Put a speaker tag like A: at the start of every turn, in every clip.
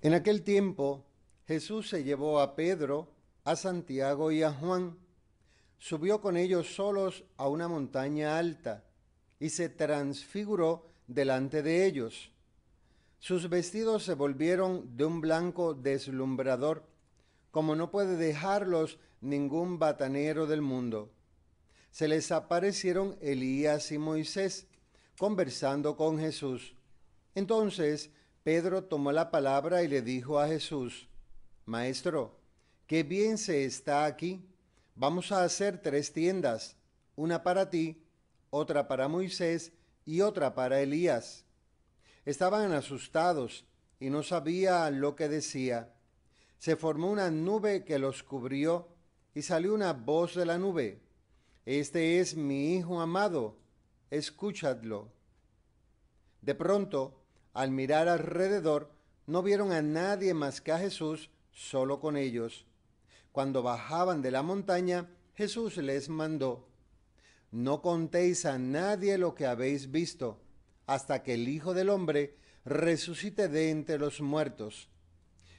A: En aquel tiempo Jesús se llevó a Pedro, a Santiago y a Juan, subió con ellos solos a una montaña alta y se transfiguró delante de ellos. Sus vestidos se volvieron de un blanco deslumbrador, como no puede dejarlos ningún batanero del mundo. Se les aparecieron Elías y Moisés, conversando con Jesús. Entonces Pedro tomó la palabra y le dijo a Jesús, Maestro, qué bien se está aquí. Vamos a hacer tres tiendas, una para ti, otra para Moisés y otra para Elías. Estaban asustados y no sabían lo que decía. Se formó una nube que los cubrió y salió una voz de la nube. Este es mi Hijo amado, escuchadlo. De pronto, al mirar alrededor, no vieron a nadie más que a Jesús solo con ellos. Cuando bajaban de la montaña, Jesús les mandó, No contéis a nadie lo que habéis visto, hasta que el Hijo del Hombre resucite de entre los muertos.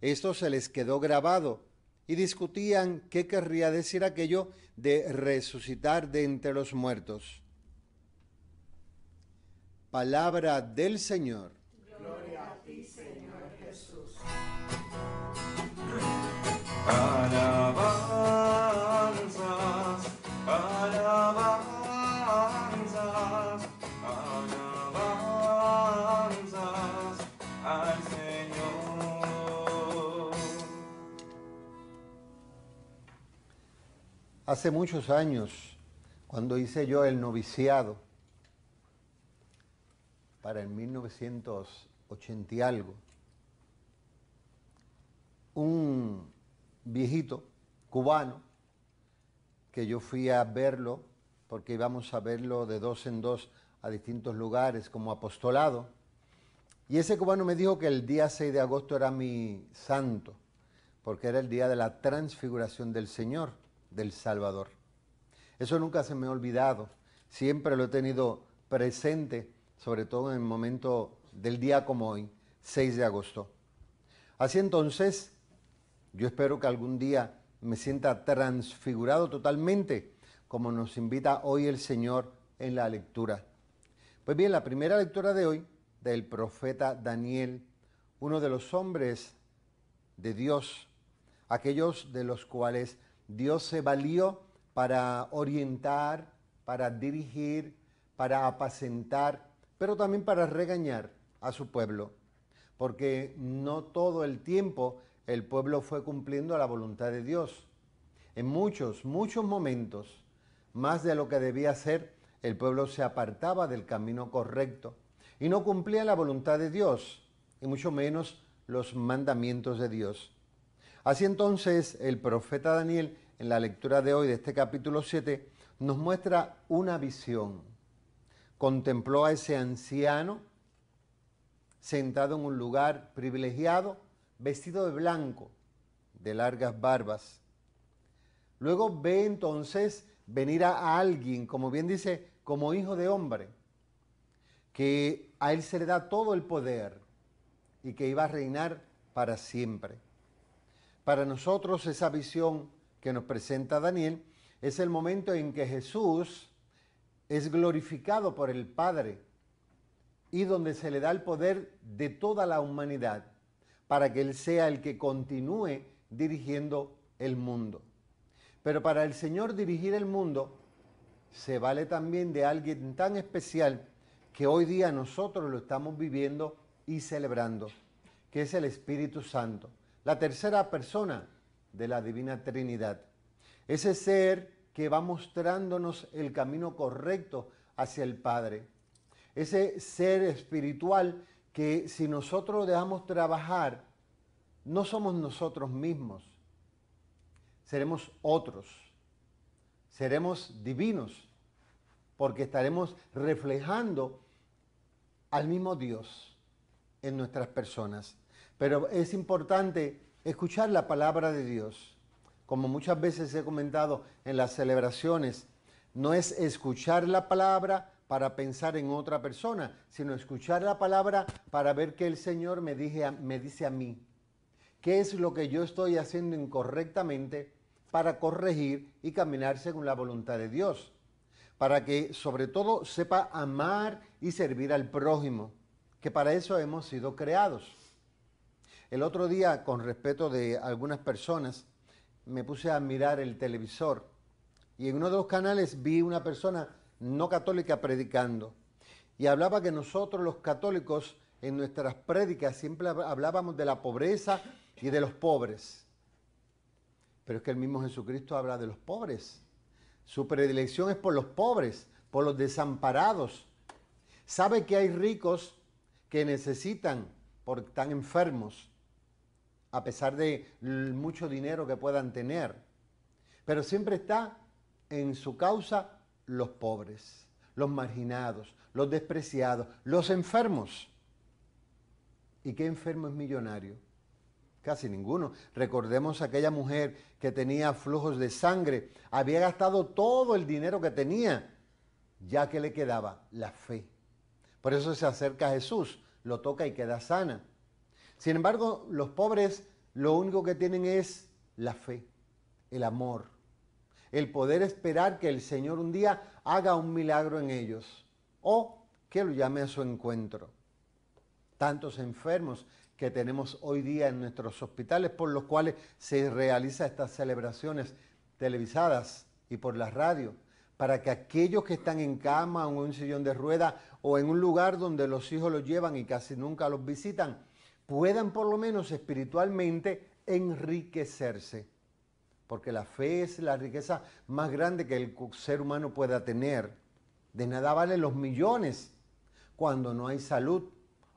A: Esto se les quedó grabado y discutían qué querría decir aquello de resucitar de entre los muertos. Palabra del Señor. Hace muchos años, cuando hice yo el noviciado, para el 1980 algo, un viejito cubano que yo fui a verlo, porque íbamos a verlo de dos en dos a distintos lugares como apostolado, y ese cubano me dijo que el día 6 de agosto era mi santo, porque era el día de la transfiguración del Señor del Salvador. Eso nunca se me ha olvidado, siempre lo he tenido presente, sobre todo en el momento del día como hoy, 6 de agosto. Así entonces, yo espero que algún día me sienta transfigurado totalmente, como nos invita hoy el Señor en la lectura. Pues bien, la primera lectura de hoy del profeta Daniel, uno de los hombres de Dios, aquellos de los cuales Dios se valió para orientar, para dirigir, para apacentar, pero también para regañar a su pueblo, porque no todo el tiempo el pueblo fue cumpliendo la voluntad de Dios. En muchos, muchos momentos, más de lo que debía ser, el pueblo se apartaba del camino correcto y no cumplía la voluntad de Dios, y mucho menos los mandamientos de Dios. Así entonces el profeta Daniel en la lectura de hoy de este capítulo 7, nos muestra una visión. Contempló a ese anciano sentado en un lugar privilegiado, vestido de blanco, de largas barbas. Luego ve entonces venir a alguien, como bien dice, como hijo de hombre, que a él se le da todo el poder y que iba a reinar para siempre. Para nosotros esa visión que nos presenta Daniel es el momento en que Jesús es glorificado por el Padre y donde se le da el poder de toda la humanidad para que Él sea el que continúe dirigiendo el mundo. Pero para el Señor dirigir el mundo se vale también de alguien tan especial que hoy día nosotros lo estamos viviendo y celebrando, que es el Espíritu Santo, la tercera persona de la Divina Trinidad. Ese ser que va mostrándonos el camino correcto hacia el Padre. Ese ser espiritual que si nosotros dejamos trabajar, no somos nosotros mismos, seremos otros, seremos divinos, porque estaremos reflejando al mismo Dios en nuestras personas. Pero es importante escuchar la palabra de Dios, como muchas veces he comentado en las celebraciones, no es escuchar la palabra para pensar en otra persona, sino escuchar la palabra para ver qué el Señor me, me dice a mí. ¿Qué es lo que yo estoy haciendo incorrectamente para corregir y caminar según la voluntad de Dios? Para que sobre todo sepa amar y servir al prójimo, que para eso hemos sido creados. El otro día, con respeto de algunas personas, me puse a mirar el televisor y en uno de los canales vi una persona no católica predicando y hablaba que nosotros los católicos en nuestras prédicas siempre hablábamos de la pobreza y de los pobres. Pero es que el mismo Jesucristo habla de los pobres. Su predilección es por los pobres, por los desamparados. Sabe que hay ricos que necesitan por tan enfermos a pesar de mucho dinero que puedan tener. Pero siempre está en su causa los pobres, los marginados, los despreciados, los enfermos. ¿Y qué enfermo es millonario? Casi ninguno. Recordemos aquella mujer que tenía flujos de sangre, había gastado todo el dinero que tenía, ya que le quedaba la fe. Por eso se acerca a Jesús, lo toca y queda sana. Sin embargo, los pobres lo único que tienen es la fe, el amor, el poder esperar que el Señor un día haga un milagro en ellos o que lo llame a su encuentro. Tantos enfermos que tenemos hoy día en nuestros hospitales por los cuales se realizan estas celebraciones televisadas y por la radio, para que aquellos que están en cama o en un sillón de rueda o en un lugar donde los hijos los llevan y casi nunca los visitan, puedan por lo menos espiritualmente enriquecerse, porque la fe es la riqueza más grande que el ser humano pueda tener. De nada valen los millones cuando no hay salud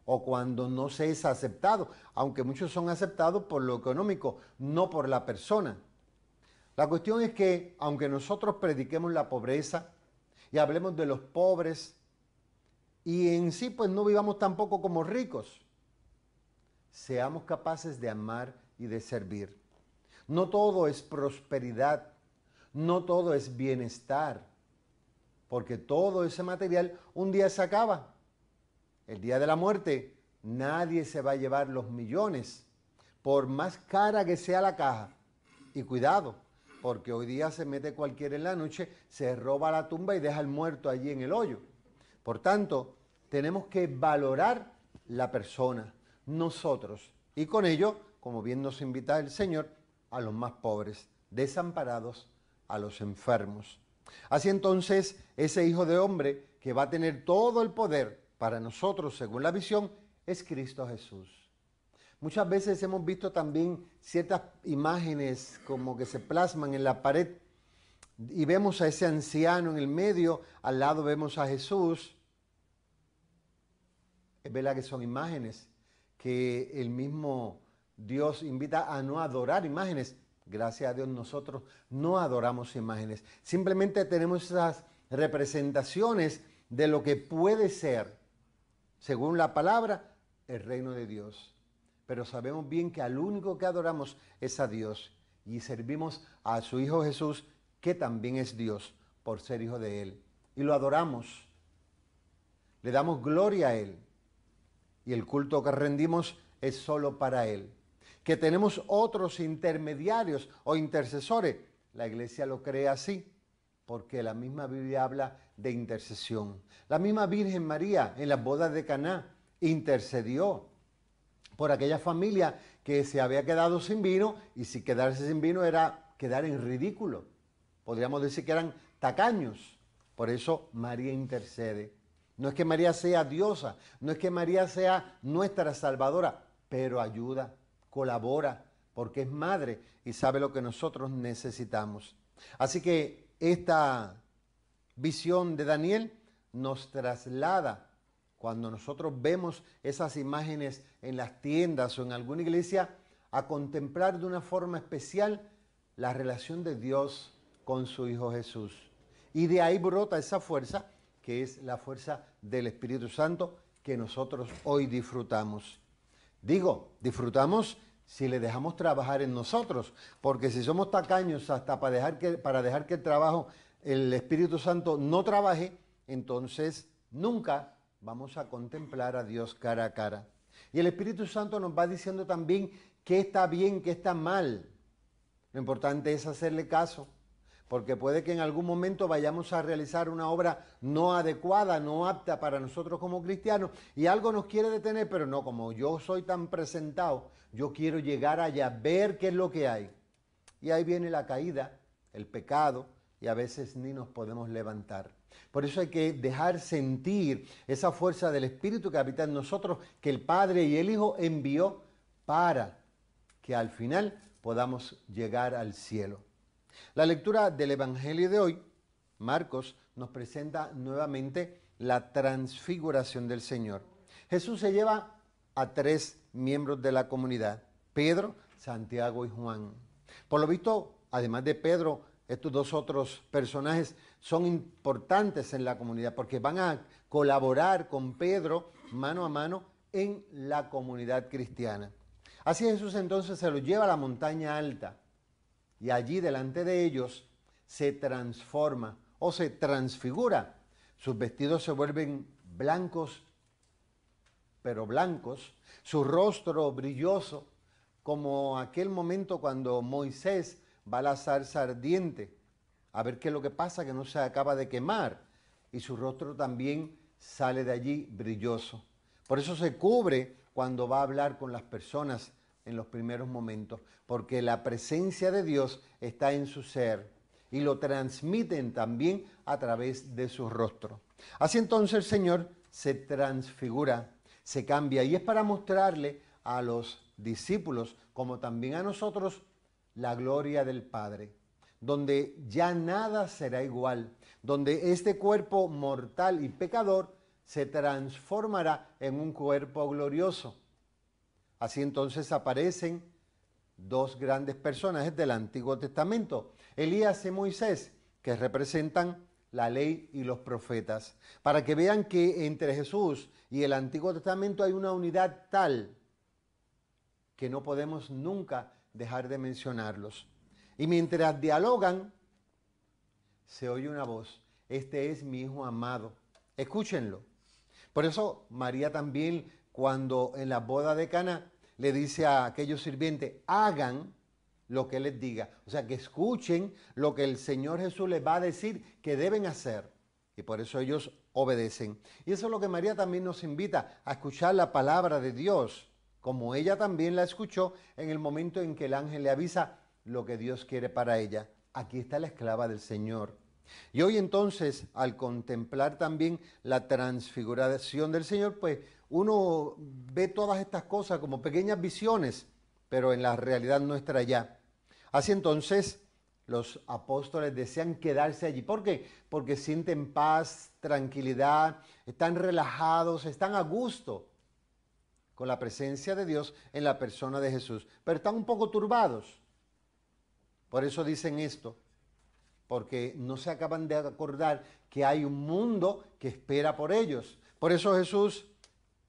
A: o cuando no se es aceptado, aunque muchos son aceptados por lo económico, no por la persona. La cuestión es que aunque nosotros prediquemos la pobreza y hablemos de los pobres, y en sí pues no vivamos tampoco como ricos, seamos capaces de amar y de servir. No todo es prosperidad, no todo es bienestar, porque todo ese material un día se acaba. El día de la muerte nadie se va a llevar los millones, por más cara que sea la caja. Y cuidado, porque hoy día se mete cualquiera en la noche, se roba la tumba y deja al muerto allí en el hoyo. Por tanto, tenemos que valorar la persona, nosotros y con ello, como bien nos invita el Señor, a los más pobres, desamparados, a los enfermos. Así entonces, ese Hijo de Hombre que va a tener todo el poder para nosotros, según la visión, es Cristo Jesús. Muchas veces hemos visto también ciertas imágenes como que se plasman en la pared y vemos a ese anciano en el medio, al lado vemos a Jesús. Es verdad que son imágenes, que el mismo Dios invita a no adorar imágenes. Gracias a Dios nosotros no adoramos imágenes. Simplemente tenemos esas representaciones de lo que puede ser, según la palabra, el reino de Dios. Pero sabemos bien que al único que adoramos es a Dios y servimos a su Hijo Jesús, que también es Dios por ser hijo de Él. Y lo adoramos. Le damos gloria a Él y el culto que rendimos es solo para Él. Que tenemos otros intermediarios o intercesores. La iglesia lo cree así, porque la misma Biblia habla de intercesión. La misma Virgen María en las bodas de Caná intercedió por aquella familia que se había quedado sin vino y si quedarse sin vino era quedar en ridículo. Podríamos decir que eran tacaños. Por eso María intercede. No es que María sea diosa, no es que María sea nuestra salvadora, pero ayuda, colabora, porque es madre y sabe lo que nosotros necesitamos. Así que esta visión de Daniel nos traslada cuando nosotros vemos esas imágenes en las tiendas o en alguna iglesia a contemplar de una forma especial la relación de Dios con su Hijo Jesús. Y de ahí brota esa fuerza que es la fuerza del Espíritu Santo que nosotros hoy disfrutamos. Digo, disfrutamos si le dejamos trabajar en nosotros, porque si somos tacaños hasta para dejar que, para dejar que el trabajo, el Espíritu Santo no trabaje, entonces nunca vamos a contemplar a Dios cara a cara. Y el Espíritu Santo nos va diciendo también qué está bien, qué está mal. Lo importante es hacerle caso porque puede que en algún momento vayamos a realizar una obra no adecuada, no apta para nosotros como cristianos, y algo nos quiere detener, pero no, como yo soy tan presentado, yo quiero llegar allá, ver qué es lo que hay. Y ahí viene la caída, el pecado, y a veces ni nos podemos levantar. Por eso hay que dejar sentir esa fuerza del Espíritu que habita en nosotros, que el Padre y el Hijo envió para que al final podamos llegar al cielo. La lectura del Evangelio de hoy, Marcos, nos presenta nuevamente la transfiguración del Señor. Jesús se lleva a tres miembros de la comunidad, Pedro, Santiago y Juan. Por lo visto, además de Pedro, estos dos otros personajes son importantes en la comunidad porque van a colaborar con Pedro mano a mano en la comunidad cristiana. Así Jesús entonces se lo lleva a la montaña alta y allí delante de ellos se transforma o se transfigura. Sus vestidos se vuelven blancos, pero blancos, su rostro brilloso, como aquel momento cuando Moisés va a la zarza ardiente, a ver qué es lo que pasa, que no se acaba de quemar, y su rostro también sale de allí brilloso. Por eso se cubre cuando va a hablar con las personas en los primeros momentos, porque la presencia de Dios está en su ser y lo transmiten también a través de su rostro. Así entonces el Señor se transfigura, se cambia y es para mostrarle a los discípulos, como también a nosotros, la gloria del Padre, donde ya nada será igual, donde este cuerpo mortal y pecador se transformará en un cuerpo glorioso Así entonces aparecen dos grandes personajes del Antiguo Testamento, Elías y Moisés, que representan la ley y los profetas, para que vean que entre Jesús y el Antiguo Testamento hay una unidad tal que no podemos nunca dejar de mencionarlos. Y mientras dialogan, se oye una voz, este es mi Hijo amado, escúchenlo. Por eso María también cuando en la boda de Cana le dice a aquellos sirvientes, hagan lo que les diga. O sea, que escuchen lo que el Señor Jesús les va a decir que deben hacer. Y por eso ellos obedecen. Y eso es lo que María también nos invita, a escuchar la palabra de Dios, como ella también la escuchó en el momento en que el ángel le avisa lo que Dios quiere para ella. Aquí está la esclava del Señor. Y hoy entonces, al contemplar también la transfiguración del Señor, pues uno ve todas estas cosas como pequeñas visiones, pero en la realidad nuestra ya. Así entonces, los apóstoles desean quedarse allí. ¿Por qué? Porque sienten paz, tranquilidad, están relajados, están a gusto con la presencia de Dios en la persona de Jesús, pero están un poco turbados. Por eso dicen esto, porque no se acaban de acordar que hay un mundo que espera por ellos. Por eso Jesús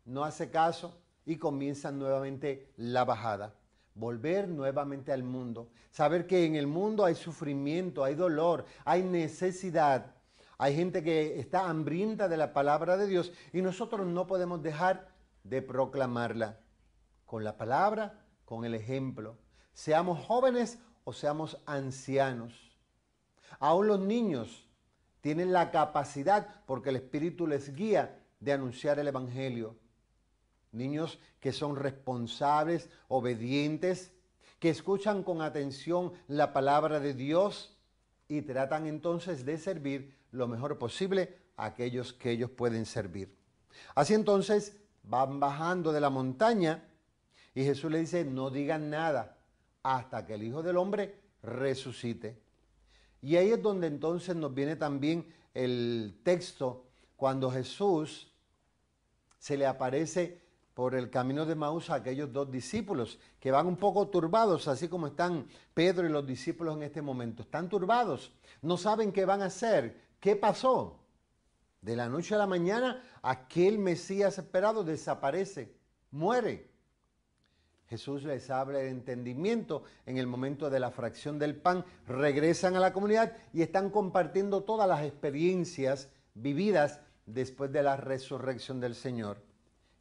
A: no hace caso y comienza nuevamente la bajada. Volver nuevamente al mundo, saber que en el mundo hay sufrimiento, hay dolor, hay necesidad, hay gente que está hambrienta de la palabra de Dios y nosotros no podemos dejar de proclamarla con la palabra, con el ejemplo. Seamos jóvenes o seamos ancianos. Aún los niños tienen la capacidad, porque el Espíritu les guía, de anunciar el Evangelio. Niños que son responsables, obedientes, que escuchan con atención la palabra de Dios y tratan entonces de servir lo mejor posible a aquellos que ellos pueden servir. Así entonces van bajando de la montaña y Jesús le dice, no digan nada hasta que el Hijo del Hombre resucite. Y ahí es donde entonces nos viene también el texto cuando Jesús se le aparece por el camino de Maús a aquellos dos discípulos que van un poco turbados, así como están Pedro y los discípulos en este momento. Están turbados, no saben qué van a hacer, qué pasó. De la noche a la mañana, aquel Mesías esperado desaparece, muere. Jesús les habla de entendimiento en el momento de la fracción del pan, regresan a la comunidad y están compartiendo todas las experiencias vividas después de la resurrección del Señor.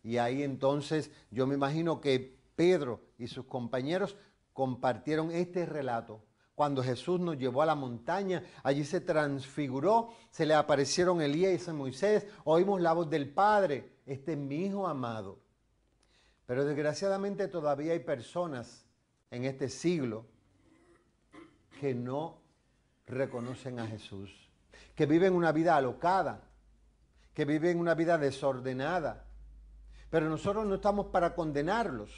A: Y ahí entonces yo me imagino que Pedro y sus compañeros compartieron este relato. Cuando Jesús nos llevó a la montaña, allí se transfiguró, se le aparecieron Elías y Moisés, oímos la voz del Padre, este es mi hijo amado. Pero desgraciadamente todavía hay personas en este siglo que no reconocen a Jesús, que viven una vida alocada, que viven una vida desordenada, pero nosotros no estamos para condenarlos,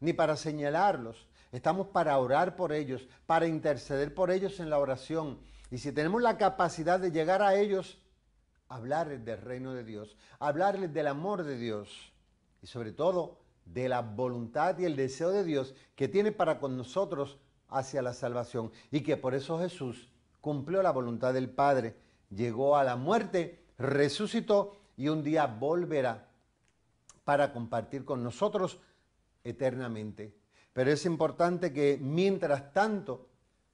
A: ni para señalarlos. Estamos para orar por ellos, para interceder por ellos en la oración. Y si tenemos la capacidad de llegar a ellos, hablarles del reino de Dios, hablarles del amor de Dios y sobre todo de la voluntad y el deseo de Dios que tiene para con nosotros hacia la salvación y que por eso Jesús cumplió la voluntad del Padre, llegó a la muerte, resucitó y un día volverá para compartir con nosotros eternamente. Pero es importante que mientras tanto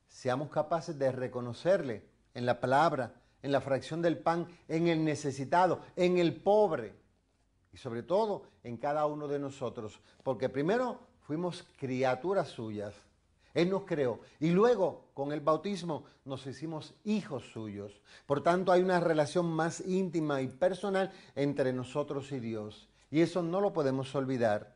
A: seamos capaces de reconocerle en la palabra, en la fracción del pan, en el necesitado, en el pobre y sobre todo en cada uno de nosotros. Porque primero fuimos criaturas suyas. Él nos creó. Y luego, con el bautismo, nos hicimos hijos suyos. Por tanto, hay una relación más íntima y personal entre nosotros y Dios. Y eso no lo podemos olvidar,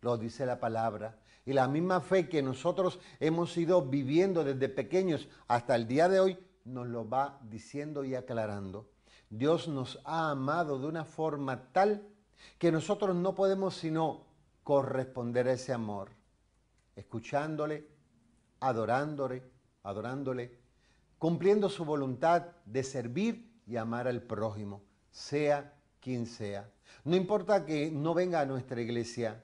A: lo dice la palabra. Y la misma fe que nosotros hemos ido viviendo desde pequeños hasta el día de hoy, nos lo va diciendo y aclarando. Dios nos ha amado de una forma tal que nosotros no podemos sino corresponder a ese amor, escuchándole, adorándole, adorándole, cumpliendo su voluntad de servir y amar al prójimo, sea quien sea. No importa que no venga a nuestra iglesia,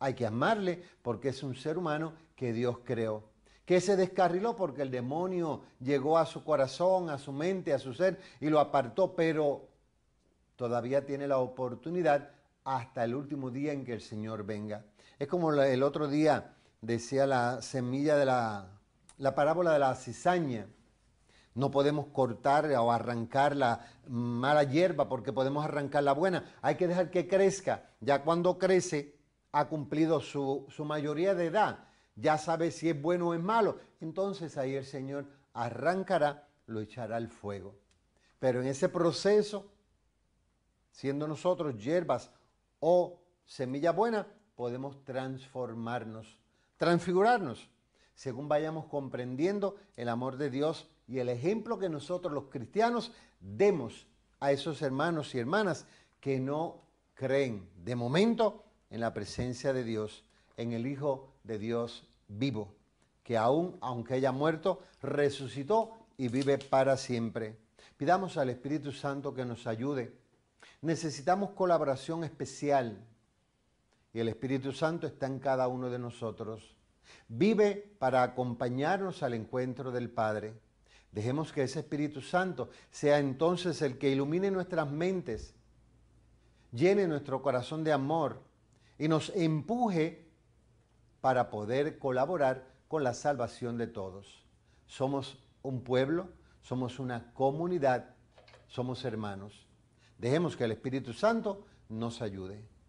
A: hay que amarle porque es un ser humano que Dios creó, que se descarriló porque el demonio llegó a su corazón, a su mente, a su ser y lo apartó, pero todavía tiene la oportunidad hasta el último día en que el Señor venga. Es como el otro día decía la semilla de la, la parábola de la cizaña no podemos cortar o arrancar la mala hierba porque podemos arrancar la buena. Hay que dejar que crezca. Ya cuando crece, ha cumplido su, mayoría de edad. Ya sabe si es bueno o es malo. Entonces ahí el Señor arrancará, lo echará al fuego. Pero en ese proceso, siendo nosotros hierbas o semilla buena, podemos transformarnos, transfigurarnos, según vayamos comprendiendo el amor de Dios y el ejemplo que nosotros los cristianos demos a esos hermanos y hermanas que no creen de momento en la presencia de Dios, en el Hijo de Dios vivo, que aún, aunque haya muerto, resucitó y vive para siempre. Pidamos al Espíritu Santo que nos ayude. Necesitamos colaboración especial y el Espíritu Santo está en cada uno de nosotros. Vive para acompañarnos al encuentro del Padre. Dejemos que ese Espíritu Santo sea entonces el que ilumine nuestras mentes, llene nuestro corazón de amor y nos empuje para poder colaborar con la salvación de todos. Somos un pueblo, somos una comunidad, somos hermanos. Dejemos que el Espíritu Santo nos ayude.